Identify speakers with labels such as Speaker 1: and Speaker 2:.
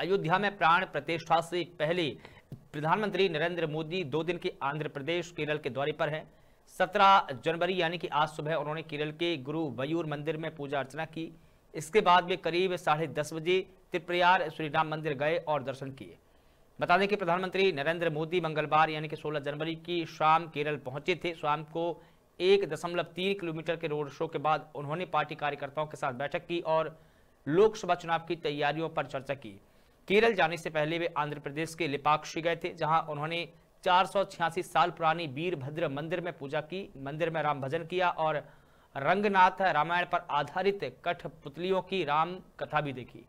Speaker 1: अयोध्या में प्राण प्रतिष्ठा से पहले प्रधानमंत्री नरेंद्र मोदी दो दिन के आंध्र प्रदेश केरल के दौरे पर हैं सत्रह जनवरी यानी कि आज सुबह उन्होंने केरल के गुरु मयूर मंदिर में पूजा अर्चना की इसके बाद वे करीब साढ़े दस बजे त्रिप्रयार श्री राम मंदिर गए और दर्शन किए बता दें कि प्रधानमंत्री नरेंद्र मोदी मंगलवार यानी कि 16 जनवरी की शाम केरल पहुंचे थे शाम को एक दशमलव तीन किलोमीटर के रोड शो के बाद उन्होंने पार्टी कार्यकर्ताओं के साथ बैठक की और लोकसभा चुनाव की तैयारियों पर चर्चा की केरल जाने से पहले वे आंध्र प्रदेश के लिपाक्षी गए थे जहां उन्होंने चार साल पुरानी वीरभद्र मंदिर में पूजा की मंदिर में राम भजन किया और रंगनाथ रामायण पर आधारित कठपुतलियों की राम कथा भी देखी